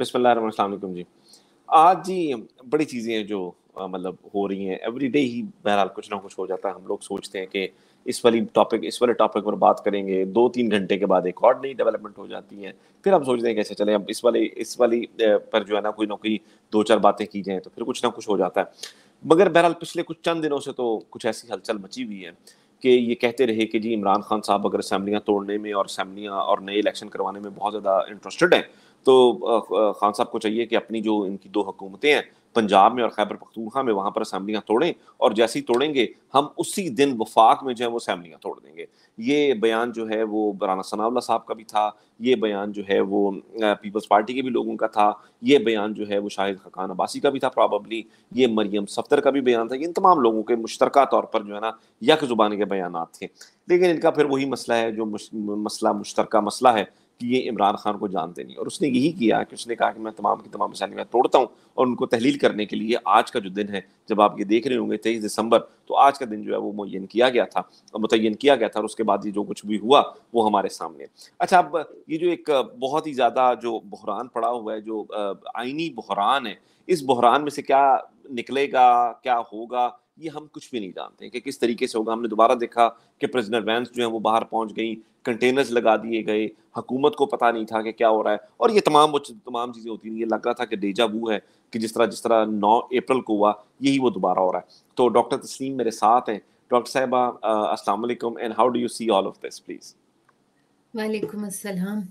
बिस्मिल्लाम जी आज जी बड़ी चीज़ें हैं जो मतलब हो रही हैं एवरी डे ही बहरहाल कुछ ना कुछ हो जाता है हम लोग सोचते हैं कि इस वाली टॉपिक इस वाले टॉपिक पर बात करेंगे दो तीन घंटे के बाद एक और नई डेवलपमेंट हो जाती है फिर हम सोचते हैं कैसे चले अब इस वाले इस वाली पर जो है ना कोई ना कोई दो चार बातें की जाएँ तो फिर कुछ ना कुछ हो जाता है मगर बहरहाल पिछले कुछ चंद दिनों से तो कुछ ऐसी हलचल मची हुई है कि ये कहते रहे कि जी इमरान खान साहब अगर असम्बलियाँ तोड़ने में और असम्बलियाँ और नए इलेक्शन करवाने में बहुत ज़्यादा इंटरेस्टेड हैं तो खान साहब को चाहिए कि अपनी जो इनकी दो हुकूमतें हैं पंजाब में और खैबर पखतूखा में वहाँ पर असम्बलियाँ तोड़ें और जैसे ही तोड़ेंगे हम उसी दिन वफाक में जो है वो असम्बलियाँ तोड़ देंगे ये बयान जो है वो बराना सनावला साहब का भी था ये बयान जो है वो पीपल्स पार्टी के भी लोगों का था ये बयान जो है वो शाहिद खकान अब्बासी का भी था प्रॉबली ये मरियम सफ्तर का भी बयान था इन तमाम लोगों के मुश्तरक तौर पर जो है ना यक ज़ुबान के बयान थे लेकिन इनका फिर वही मसला है जो मसला मुश्तरक मसला है ये इमरान खान को जानते नहीं और उसने यही किया कि उसने कहा कि मैं तमाम की तमाम मिसाइल तोड़ता हूँ और उनको तहलील करने के लिए आज का जो दिन है जब आप ये देख रहे होंगे तेईस दिसंबर तो आज का दिन जो है वो मुन किया गया था और मुतन किया गया था और उसके बाद ये जो कुछ भी हुआ वो हमारे सामने अच्छा अब ये जो एक बहुत ही ज़्यादा जो बहरान पड़ा हुआ है जो आइनी बहरान है इस बहरान में से क्या निकलेगा क्या होगा ये हम कुछ भी नहीं जानते कि किस तरीके से होगा हमने दोबारा देखा कि प्रिजनर वैन जो है वो बाहर पहुंच गई कंटेनर्स लगा दिए गए हुकूमत को पता नहीं था कि क्या हो रहा है और ये तमाम तमाम चीज़ें होती रही ये लग रहा था कि डेजा वो है कि जिस तरह जिस तरह नौ अप्रैल को हुआ यही वो दोबारा हो रहा है तो डॉक्टर तस्लीम मेरे साथ हैं डॉक्टर साहबा Aslam and how do you see all of this please वालेकुम अस्सलाम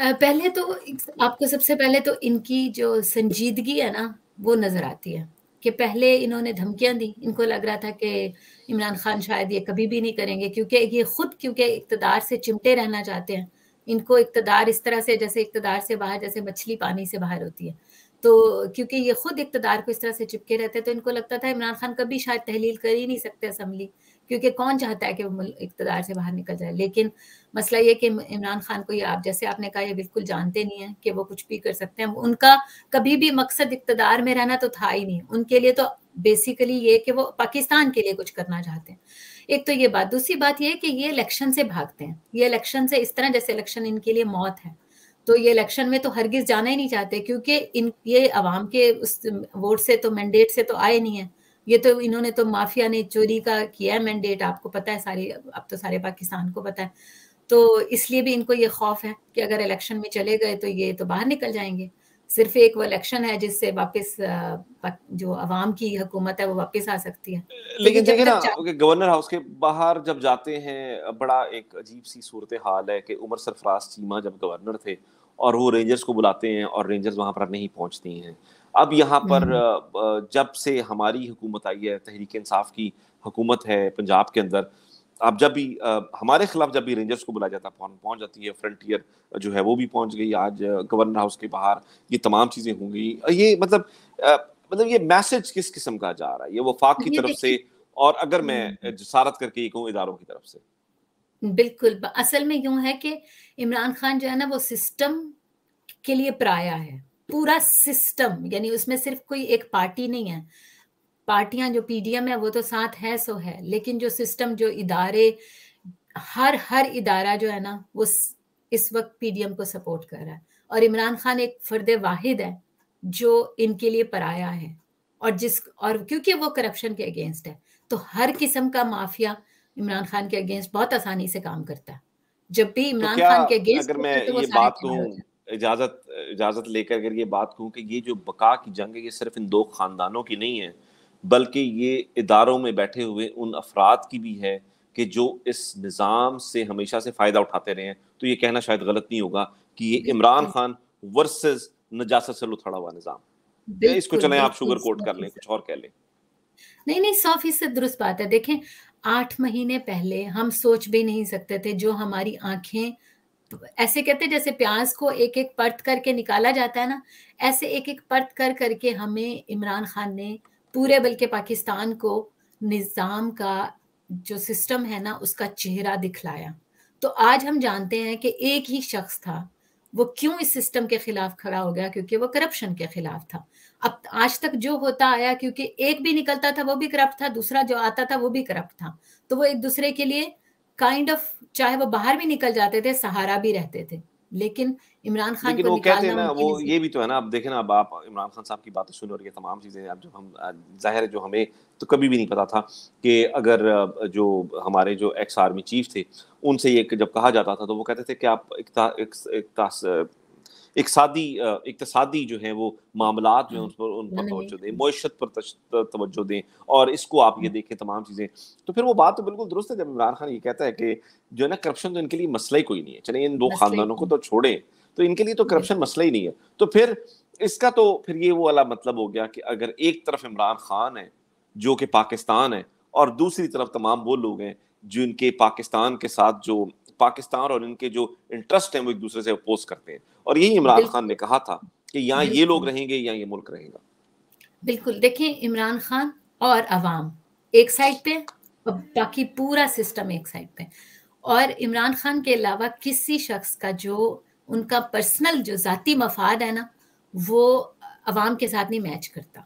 पहले तो आपको सबसे पहले तो इनकी जो संजीदगी है ना वो नज़र आती है कि पहले इन्होंने धमकियां दी इनको लग रहा था कि इमरान खान शायद ये कभी भी नहीं करेंगे क्योंकि ये खुद क्योंकि इकतदार से चिमटे रहना चाहते हैं इनको इकतदार इस तरह से जैसे इकतदार से बाहर जैसे मछली पानी से बाहर होती है तो क्योंकि ये खुद इकतदार को इस तरह से चिपके रहते हैं तो इनको लगता था इमरान खान कभी शायद तहलील कर ही नहीं सकते असम्बली क्योंकि कौन चाहता है कि वो इकतदार से बाहर निकल जाए लेकिन मसला ये कि इमरान खान को ये आप जैसे आपने कहा ये बिल्कुल जानते नहीं है कि वो कुछ भी कर सकते हैं उनका कभी भी मकसद इकतदार में रहना तो था ही नहीं उनके लिए तो बेसिकली ये कि वो पाकिस्तान के लिए कुछ करना चाहते हैं एक तो ये बात दूसरी बात ये है कि ये इलेक्शन से भागते हैं ये इलेक्शन से इस तरह जैसे इलेक्शन इनके लिए मौत है तो ये इलेक्शन में तो हरगिज जाना ही नहीं चाहते क्योंकि इन ये अवाम के उस वोट से तो मैंडेट से तो आए नहीं है ये तो इन्होंने तो माफिया ने चोरी का किया है मैंडेट आपको पता है सारे अब तो सारे पाकिस्तान को पता है तो इसलिए भी इनको ये खौफ है कि अगर इलेक्शन में चले गए तो ये तो बाहर निकल जाएंगे सिर्फ एक वो इलेक्शन है जिससे वापस जो अवाम की हुकूमत है वो वापस आ सकती है लेकिन देखिए ना गवर्नर हाउस के बाहर जब जाते हैं बड़ा एक अजीब सी सूरत हाल है कि उमर सरफराज चीमा जब गवर्नर थे और वो रेंजर्स को बुलाते हैं और रेंजर्स वहां पर नहीं पहुंचती हैं अब यहाँ पर हम्म। जब से हमारी हुकूमत आई है तहरीक इंसाफ की हुकूमत है पंजाब के अंदर अब जब भी आ, हमारे खिलाफ जब भी रेंजर्स को बुलाया जाता है पहुंच जाती है फ्रंटियर जो है वो भी पहुंच गई आज गवर्नर हाउस के बाहर ये तमाम चीजें होंगी ये मतलब आ, मतलब ये मैसेज किस किस्म का जा रहा है ये वफाक की तरफ से और अगर मैं हम्म। जसारत करके ये कहूँ इधारों की तरफ से बिल्कुल असल में यूं है कि इमरान खान जो है ना वो सिस्टम के लिए प्राया है पूरा सिस्टम यानी उसमें सिर्फ कोई एक पार्टी नहीं है पार्टियां जो पीडीएम है वो तो साथ है सो है लेकिन जो सिस्टम जो इदारे हर हर इदारा जो है ना वो इस वक्त पीडीएम को सपोर्ट कर रहा है और इमरान खान एक फर्द वाहिद है जो इनके लिए पराया है और जिस और क्योंकि वो करप्शन के अगेंस्ट है तो हर किस्म का माफिया इमरान खान के अगेंस्ट बहुत आसानी से काम करता है जब भी तो इमरान तो खान के अगेंस्ट अगर मैं तो ये बात कहूँ इजाज़त इजाज़त लेकर अगर ये बात कहूँ कि ये जो बका की जंग है ये सिर्फ इन दो ख़ानदानों की नहीं है बल्कि ये इदारों में बैठे हुए उन अफराद की भी है कि जो इस निज़ाम से हमेशा से फ़ायदा उठाते रहे हैं तो ये कहना शायद गलत नहीं होगा कि ये इमरान खान वर्सेस नजासत से लुथड़ा हुआ निज़ाम इसको चले आप शुगर कोट कर लें कुछ और कह लें नहीं नहीं सौ फीसद दुरुस्त बात है देखें आठ महीने पहले हम सोच भी नहीं सकते थे जो हमारी आंखें ऐसे कहते हैं जैसे प्याज को एक एक परत करके निकाला जाता है ना ऐसे एक एक परत कर करके हमें इमरान खान ने पूरे बल्कि पाकिस्तान को निज़ाम का जो सिस्टम है ना उसका चेहरा दिखलाया तो आज हम जानते हैं कि एक ही शख्स था वो क्यों इस सिस्टम के खिलाफ खड़ा हो गया क्योंकि वो करप्शन के खिलाफ था अब आज तक जो होता आया क्योंकि एक भी निकलता था वो भी करप्ट था दूसरा जो आता था वो भी करप्ट था तो वो एक दूसरे के लिए काइंड ऑफ चाहे वो बाहर भी निकल जाते थे सहारा भी रहते थे लेकिन इमरान खान लेकिन को वो कहते हैं ना वो ये भी तो है ना आप देखें ना अब आप इमरान खान साहब की बातें सुन और ये तमाम चीज़ें आप जब हम जाहिर है जो हमें तो कभी भी नहीं पता था कि अगर जो हमारे जो एक्स आर्मी चीफ थे उनसे ये जब कहा जाता था तो वो कहते थे कि आप एक, ता, एक, एक, एक इकसादी इकतसादी तो जो है वो मामला में हम्म। उन पर उन पर तोज्जो दें मीशत पर तोज्जो दें और इसको आप ये हम्म। देखें तमाम चीज़ें तो फिर वो बात तो बिल्कुल दुरुस्त है जब इमरान खान ये कहता है कि जो है ना करप्शन तो इनके लिए मसला ही कोई नहीं है चले इन दो खानदानों को तो छोड़ें तो इनके लिए तो करप्शन मसला ही नहीं है तो फिर इसका तो फिर ये वो वाला मतलब हो गया कि अगर एक तरफ इमरान खान है जो कि पाकिस्तान है और दूसरी तरफ तमाम वो लोग हैं जिनके पाकिस्तान के साथ जो पाकिस्तान और इनके जो इंटरेस्ट हैं वो एक दूसरे से अपोज करते हैं और यही इमरान खान ने कहा था कि यहाँ ये लोग रहेंगे या ये मुल्क रहेगा बिल्कुल देखिए इमरान खान और अवाम एक साइड पे बाकी पूरा सिस्टम एक साइड पे और इमरान खान के अलावा किसी शख्स का जो उनका पर्सनल जो ज़ाती मफाद है ना वो अवाम के साथ नहीं मैच करता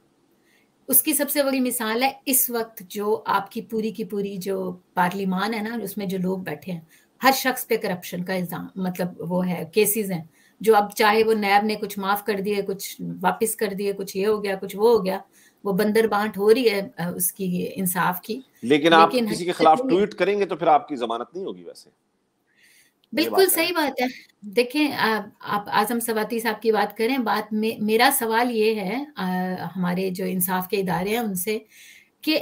उसकी सबसे बड़ी मिसाल है इस वक्त जो आपकी पूरी की पूरी जो पार्लिमान है ना उसमें जो लोग बैठे हैं हर शख्स पे करप्शन का इल्ज़ाम मतलब वो है केसेस हैं जो अब चाहे वो नैब ने कुछ माफ़ कर दिए कुछ वापस कर दिए कुछ ये हो गया कुछ वो हो गया वो बंदर बांट हो रही है उसकी इंसाफ की लेकिन आप लेकिन किसी के खिलाफ ट्वीट करेंगे तो फिर आपकी जमानत नहीं होगी वैसे बिल्कुल बात सही बात है देखें आप, आप आजम सवाती साहब की बात करें बात में मेरा सवाल ये है आ, हमारे जो इंसाफ के इदारे हैं उनसे कि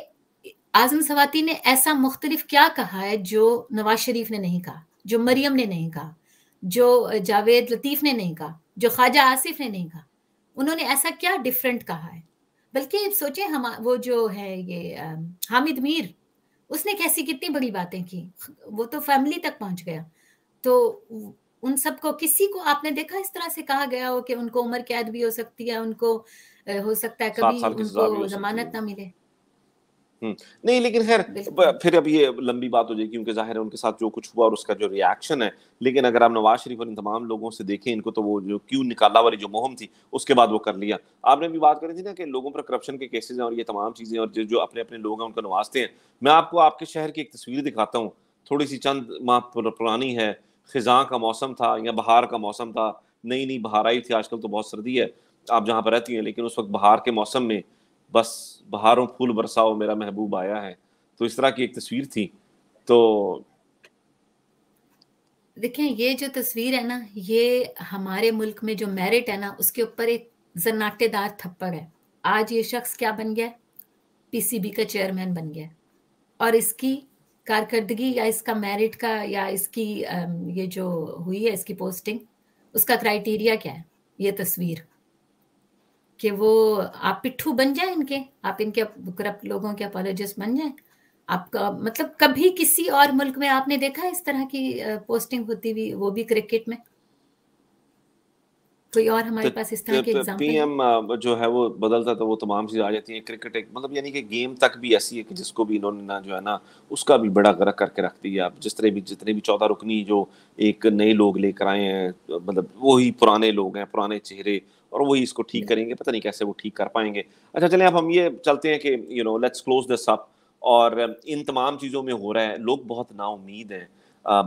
आजम सवाती ने ऐसा मुख्तलिफ क्या कहा है जो नवाज शरीफ ने नहीं कहा जो मरियम ने नहीं कहा जो जावेद लतीफ़ ने नहीं कहा जो ख्वाजा आसिफ ने नहीं कहा उन्होंने ऐसा क्या डिफरेंट कहा है बल्कि सोचे हम वो जो है ये हामिद मीर उसने कैसी कितनी बड़ी बातें की वो तो फैमिली तक पहुंच गया तो उन सबको किसी को आपने देखा इस तरह से कहा गया हो कि उनको उम्र कैद भी हो सकती है उनको हो सकता है कभी उनको जमानत ना मिले हम्म, नहीं लेकिन खैर फिर अब ये लंबी बात हो जाएगी क्योंकि जाहिर है उनके साथ जो कुछ हुआ और उसका जो रिएक्शन है लेकिन अगर आप नवाज शरीफ और इन तमाम लोगों से देखें इनको तो वो जो क्यों निकाला वाली जो मुहिम थी उसके बाद वो कर लिया आपने भी बात करी थी ना कि लोगों पर करप्शन के केसेस हैं और ये तमाम चीज़ें और जो अपने अपने लोग हैं उनको नवाजते हैं मैं आपको आपके शहर की एक तस्वीर दिखाता हूँ थोड़ी सी चंद माह पुरानी है खिजा का मौसम था या बहार का मौसम था नई नई बहार आई थी आजकल तो बहुत सर्दी है आप जहाँ पर रहती हैं लेकिन उस वक्त बहार के मौसम में बस बहारों फूल बरसाओ मेरा महबूब आया है तो इस तरह की एक तस्वीर थी तो देखें ये जो तस्वीर है ना ये हमारे मुल्क में जो मेरिट है ना उसके ऊपर एक जनाटेदार थप्पड़ है आज ये शख्स क्या बन गया पीसीबी का चेयरमैन बन गया और इसकी कारकर्दगी या इसका मेरिट का या इसकी ये जो हुई है इसकी पोस्टिंग उसका क्राइटेरिया क्या है ये तस्वीर कि वो आप पिट्ठू बन जाए इनके आप इनके करप्ट लोगों के अपोलोजिस्ट बन जाए आपका मतलब कभी किसी और मुल्क में आपने देखा इस तरह की पोस्टिंग होती हुई वो भी क्रिकेट में कोई और हमारे तो पास इस तरह तो के पीएम तो जो है वो बदलता तो वो तमाम चीज़ें आ जाती हैं क्रिकेट एक मतलब यानी कि गेम तक भी ऐसी है कि जिसको भी इन्होंने ना जो है ना उसका भी बड़ा गर्क करके रख दिया आप जिस तरह भी जितने भी चौदह रुकनी जो एक नए लोग लेकर आए हैं मतलब वही पुराने लोग हैं पुराने चेहरे और वही इसको ठीक करेंगे पता नहीं कैसे वो ठीक कर पाएंगे अच्छा चलें अब हम ये चलते हैं कि you know let's close this up और um, इन तमाम चीज़ों में हो रहा है लोग बहुत नाउमीद हैं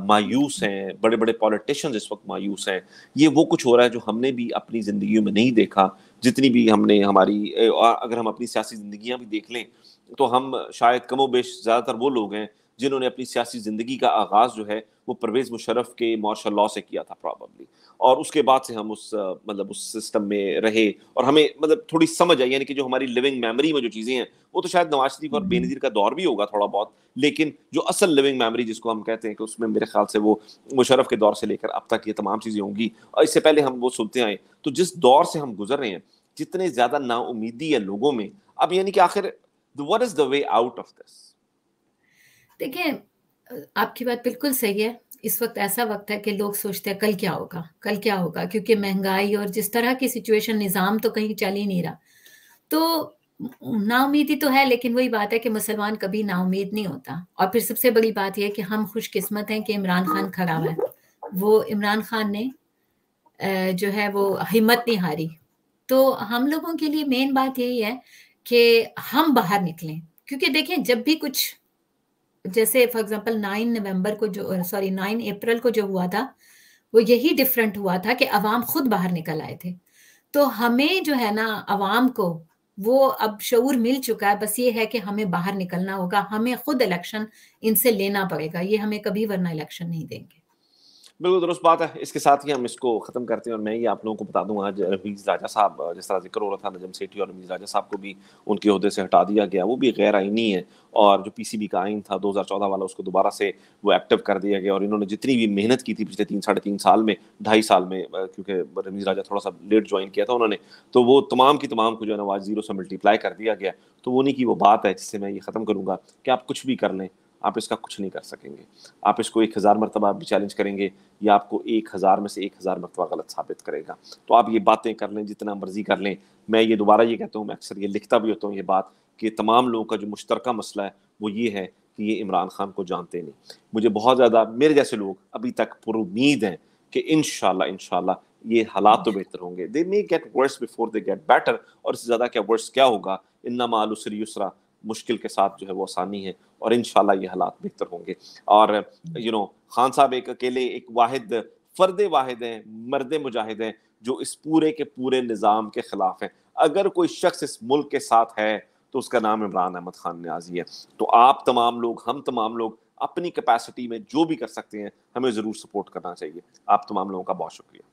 मायूस हैं बड़े बड़े पॉलिटिशियंस इस वक्त मायूस हैं ये वो कुछ हो रहा है जो हमने भी अपनी ज़िंदगी में नहीं देखा जितनी भी हमने हमारी अगर हम अपनी सियासी ज़िंदियाँ भी देख लें तो हम शायद कमो बेश ज़्यादातर वो लोग हैं जिन्होंने अपनी सियासी ज़िंदगी का आगाज़ जो है वो परवेज़ मुशरफ के मार्शल लॉ से किया था प्रॉबली और उसके बाद से हम उस मतलब उस सिस्टम में रहे और हमें मतलब थोड़ी समझ आई यानी कि जो हमारी लिविंग मेमोरी में जो चीज़ें हैं वो तो शायद नवाज शरीफ और हम्म। बेनज़ीर का दौर भी होगा थोड़ा बहुत लेकिन जो असल लिविंग मेमोरी जिसको हम कहते हैं कि उसमें मेरे ख्याल से वो मुशरफ के दौर से लेकर अब तक ये तमाम चीज़ें होंगी और इससे पहले हम वो सुनते आए तो जिस दौर से हम गुजर रहे हैं जितने ज़्यादा नाउमीदी है लोगों में अब यानी कि आखिर what is the way out of this देखिए आपकी बात बिल्कुल सही है इस वक्त ऐसा वक्त है कि लोग सोचते हैं कल क्या होगा कल क्या होगा क्योंकि महंगाई और जिस तरह की सिचुएशन निज़ाम तो कहीं चल ही नहीं रहा तो नाउमीदी तो है लेकिन वही बात है कि मुसलमान कभी नाउमीद नहीं होता और फिर सबसे बड़ी बात यह कि हम खुशकिस्मत हैं कि इमरान खान खड़ा है वो इमरान खान ने जो है वो हिम्मत नहीं हारी तो हम लोगों के लिए मेन बात यही है कि हम बाहर निकलें क्योंकि देखें जब भी कुछ जैसे फॉर एग्जाम्पल नाइन नवम्बर को जो सॉरी नाइन अप्रैल को जो हुआ था वो यही डिफरेंट हुआ था कि अवाम खुद बाहर निकल आए थे तो हमें जो है ना अवाम को वो अब शूर मिल चुका है बस ये है कि हमें बाहर निकलना होगा हमें खुद इलेक्शन इनसे लेना पड़ेगा ये हमें कभी वरना इलेक्शन नहीं देंगे बिल्कुल दुरुस्त बात है इसके साथ ही हम इसको खत्म करते हैं और मैं ही आप लोगों को बता दूं आज रमीज राजा साहब जिस तरह जिक्र हो रहा था नजम सेठी और रमीज राजा साहब को भी उनके अहदे से हटा दिया गया वो भी गैर आइनी है और जो पीसीबी का आइन था 2014 वाला उसको दोबारा से वो एक्टिव कर दिया गया और इन्होंने जितनी भी मेहनत की थी पिछले तीन साढ़े तीन साल में ढाई साल में क्योंकि रमीज राजा थोड़ा सा लेट ज्वाइन किया था उन्होंने तो वो तमाम की तमाम को जो है ना आज जीरो से मल्टीप्लाई कर दिया गया तो वो नहीं की वो बात है जिससे मैं ये ख़त्म करूंगा कि आप कुछ भी कर लें आप इसका कुछ नहीं कर सकेंगे आप इसको एक हज़ार मरतबा भी चैलेंज करेंगे या आपको एक हज़ार में से एक हज़ार मरतबा गलत साबित करेगा तो आप ये बातें कर लें जितना मर्जी कर लें मैं ये दोबारा ये कहता हूँ मैं अक्सर ये लिखता भी होता हूँ ये बात कि तमाम लोगों का जो मुश्तरक मसला है वो ये है कि ये इमरान खान को जानते नहीं मुझे बहुत ज़्यादा मेरे जैसे लोग अभी तक पुरुद हैं कि इन शाला ये हालात तो बेहतर होंगे they may get worse before they get better और इससे ज़्यादा क्या वर्स क्या होगा इन्ना मालूसरी उसरा मुश्किल के साथ जो है वो आसानी है और इन ये हालात बेहतर होंगे और यू नो खान साहब एक अकेले एक वाहिद फर्द वाहिद हैं मर्द मुजाहिद हैं जो इस पूरे के पूरे निज़ाम के ख़िलाफ़ हैं अगर कोई शख्स इस मुल्क के साथ है तो उसका नाम इमरान अहमद खान न्याजी है तो आप तमाम लोग हम तमाम लोग अपनी कैपेसिटी में जो भी कर सकते हैं हमें ज़रूर सपोर्ट करना चाहिए आप तमाम लोगों का बहुत शुक्रिया